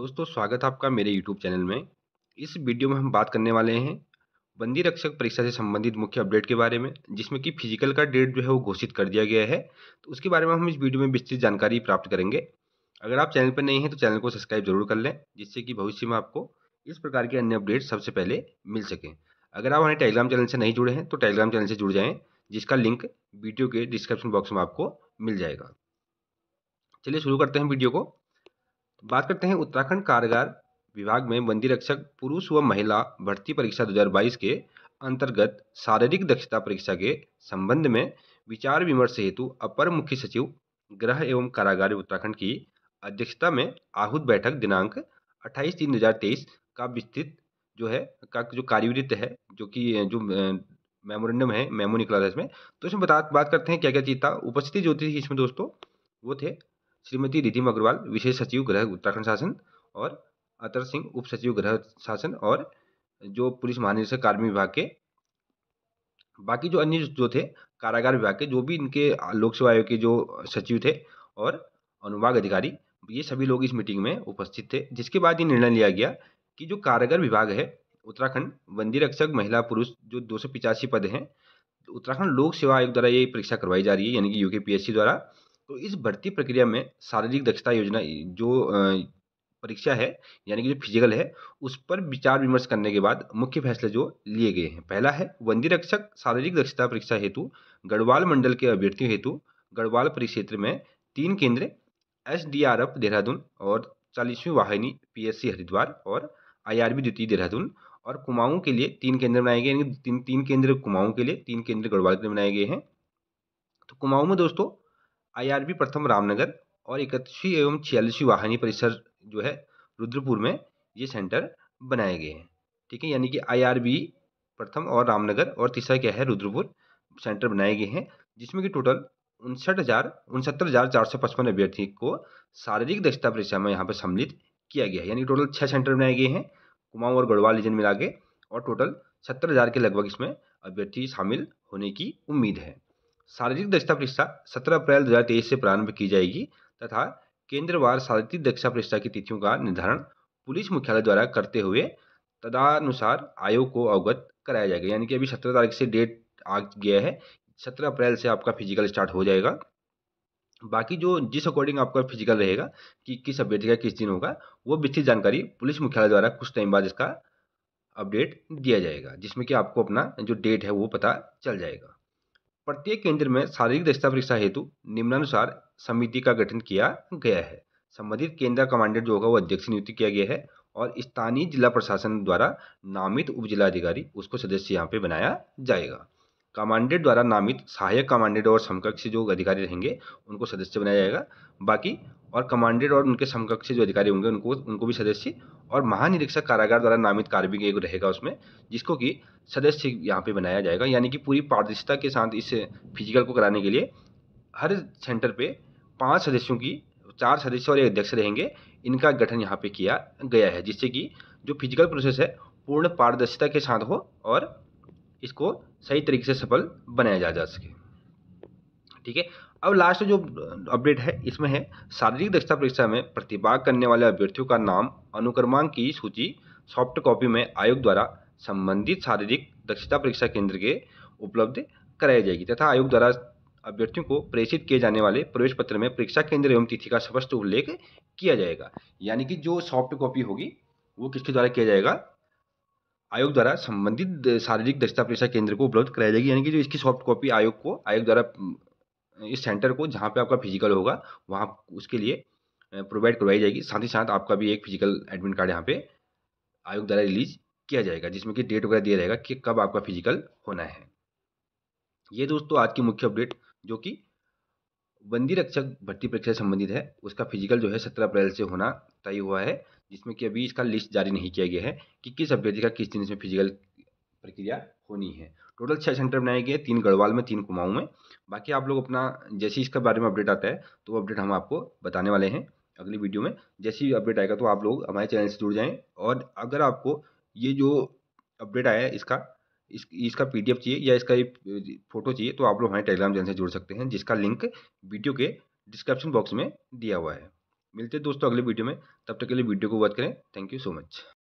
दोस्तों स्वागत आपका मेरे YouTube चैनल में इस वीडियो में हम बात करने वाले हैं बंदी रक्षक परीक्षा से संबंधित मुख्य अपडेट के बारे में जिसमें कि फिजिकल का डेट जो है वो घोषित कर दिया गया है तो उसके बारे में हम इस वीडियो में विस्तृत जानकारी प्राप्त करेंगे अगर आप चैनल पर नहीं हैं तो चैनल को सब्सक्राइब जरूर कर लें जिससे कि भविष्य में आपको इस प्रकार के अन्य अपडेट सबसे पहले मिल सकें अगर आप हमारे टेलीग्राम चैनल से नहीं जुड़े हैं तो टेलीग्राम चैनल से जुड़ जाएँ जिसका लिंक वीडियो के डिस्क्रिप्शन बॉक्स में आपको मिल जाएगा चलिए शुरू करते हैं वीडियो को बात करते हैं उत्तराखंड कारागार विभाग में बंदी रक्षक पुरुष व महिला भर्ती परीक्षा 2022 के अंतर्गत शारीरिक दक्षता परीक्षा के संबंध में विचार विमर्श हेतु अपर मुख्य सचिव गृह एवं कारागार उत्तराखंड की अध्यक्षता में आहूत बैठक दिनांक 28 तीन 2023 का विस्तृत जो है का जो कार्यवृत्त है जो कि जो मेमोरेंडम है मेमो निकला था इसमें तो इसमें बात बात करते हैं क्या क्या चीज था उपस्थिति जो थी इसमें दोस्तों वो थे श्रीमती रिधिम अग्रवाल विशेष सचिव गृह उत्तराखंड शासन और अतर सिंह उप सचिव गृह शासन और जो पुलिस महानिदेशक कार्मिक विभाग के बाकी जो अन्य जो थे कारागार विभाग के जो भी इनके लोक सेवा आयोग के जो सचिव थे और अनुभाग अधिकारी ये सभी लोग इस मीटिंग में उपस्थित थे जिसके बाद ये निर्णय लिया गया कि जो कारागार विभाग है उत्तराखंड बंदी रक्षक महिला पुरुष जो दो पद हैं उत्तराखंड लोक सेवा आयोग द्वारा ये परीक्षा करवाई जा रही है यानी कि यूके पीएससी द्वारा तो इस भर्ती प्रक्रिया में शारीरिक दक्षता योजना जो परीक्षा है यानी कि जो फिजिकल है उस पर विचार विमर्श करने के बाद मुख्य फैसले जो लिए गए हैं पहला है वंदी रक्षक शारीरिक दक्षता परीक्षा हेतु गढ़वाल मंडल के अभ्यर्थियों हेतु गढ़वाल परिक्षेत्र में तीन केंद्र S D R F Dehradun और चालीसवीं वाहिनी पी हरिद्वार और आई द्वितीय देहरादून और कुमाऊं के लिए तीन केंद्र बनाए गए हैं तीन तीन केंद्र कुमाऊं के लिए तीन केंद्र गढ़वाल के लिए बनाए गए हैं तो कुमाऊं में दोस्तों आईआरबी प्रथम रामनगर और इकतीसवीं एवं छियालीसवीं वाहिनी परिसर जो है रुद्रपुर में ये सेंटर बनाए गए हैं ठीक है यानी कि आईआरबी प्रथम और रामनगर और तीसरा क्या है रुद्रपुर सेंटर बनाए गए हैं जिसमें कि टोटल उनसठ हज़ार उनसत्तर हज़ार चार सौ पचपन अभ्यर्थी को शारीरिक दक्षता परीक्षा में यहाँ पर सम्मिलित किया गया है यानी टोटल छः सेंटर बनाए गए हैं कुमाऊँ और गढ़वाल रीजन मिला के और टोटल सत्तर हज़ार के लगभग इसमें अभ्यर्थी शामिल होने की उम्मीद है शारीरिक दक्षता परीक्षा सत्रह अप्रैल 2023 से प्रारंभ की जाएगी तथा केंद्रवार शारीरिक दक्षता परीक्षा की तिथियों का निर्धारण पुलिस मुख्यालय द्वारा करते हुए तदानुसार आयोग को अवगत कराया जाएगा यानी कि अभी सत्रह तारीख से डेट आ गया है सत्रह अप्रैल से आपका फिजिकल स्टार्ट हो जाएगा बाकी जो जिस अकॉर्डिंग आपका फिजिकल रहेगा कि किस अभ्यर्थी का किस दिन होगा वो विस्तृत जानकारी पुलिस मुख्यालय द्वारा कुछ टाइम बाद इसका अपडेट दिया जाएगा जिसमें कि आपको अपना जो डेट है वो पता चल जाएगा प्रत्येक केंद्र में शारीरिक दक्षता परीक्षा हेतु निम्नानुसार समिति का गठन किया गया है संबंधित केंद्र कमांडर जो होगा वो अध्यक्ष नियुक्त किया गया है और स्थानीय जिला प्रशासन द्वारा नामित उप जिलाधिकारी उसको सदस्य यहाँ पे बनाया जाएगा कमांडेंट द्वारा नामित सहायक कमांडेंट और समकक्ष जो अधिकारी रहेंगे उनको सदस्य बनाया जाएगा बाकी और कमांडेड और उनके समकक्ष जो अधिकारी होंगे उनको उनको भी सदस्य और महानिरीक्षक कारागार द्वारा नामित कार्य भी एक रहेगा उसमें जिसको कि सदस्य यहाँ पे बनाया जाएगा यानी कि पूरी पारदर्शिता के साथ इस फिजिकल को कराने के लिए हर सेंटर पे पांच सदस्यों की चार सदस्य और एक अध्यक्ष रहेंगे इनका गठन यहाँ पे किया गया है जिससे कि जो फिजिकल प्रोसेस है पूर्ण पारदर्शिता के साथ हो और इसको सही तरीके से सफल बनाया जा सके ठीक है अब लास्ट जो अपडेट है इसमें है शारीरिक दक्षता परीक्षा में प्रतिभाग करने वाले अभ्यर्थियों का नाम अनुक्रमांक की सूची सॉफ्ट कॉपी में आयोग द्वारा संबंधित शारीरिक दक्षता परीक्षा केंद्र के उपलब्ध कराई जाएगी तथा आयोग द्वारा अभ्यर्थियों को प्रेषित किए जाने वाले प्रवेश पत्र में परीक्षा केंद्र एवं तिथि का स्पष्ट उल्लेख किया जाएगा यानी कि जो सॉफ्ट कॉपी होगी वो किसके द्वारा किया जाएगा आयोग द्वारा संबंधित शारीरिक दक्षता परीक्षा केंद्र को उपलब्ध कराई जाएगी यानी कि जो इसकी सॉफ्ट कॉपी आयोग को आयोग द्वारा इस सेंटर को जहाँ पे आपका फिजिकल होगा वहाँ उसके लिए प्रोवाइड करवाई जाएगी साथ ही साथ आपका भी एक फिजिकल एडमिट कार्ड यहाँ पे आयोग द्वारा रिलीज किया जाएगा जिसमें कि डेट वगैरह दिया जाएगा कि कब आपका फिजिकल होना है ये दोस्तों आज की मुख्य अपडेट जो कि बंदी रक्षक भर्ती परीक्षा से संबंधित है उसका फिजिकल जो है सत्रह अप्रैल से होना तय हुआ है जिसमें कि अभी इसका लिस्ट जारी नहीं किया गया है कि किस अभ्यर्थी का किस दिन इसमें फिजिकल प्रक्रिया होनी है टोटल छः सेंटर बनाए गए तीन गढ़वाल में तीन कुमाऊँ में बाकी आप लोग अपना जैसे इसके बारे में अपडेट आता है तो वो अपडेट हम आपको बताने वाले हैं अगली वीडियो में जैसे ही अपडेट आएगा तो आप लोग हमारे चैनल से जुड़ जाएँ और अगर आपको ये जो अपडेट आया है इसका इस इसका पीडीएफ चाहिए या इसका ये फोटो चाहिए तो आप लोग हमारे टेलीग्राम चैनल से जुड़ सकते हैं जिसका लिंक वीडियो के डिस्क्रिप्शन बॉक्स में दिया हुआ है मिलते हैं दोस्तों अगले वीडियो में तब तक के लिए वीडियो को वॉच करें थैंक यू सो मच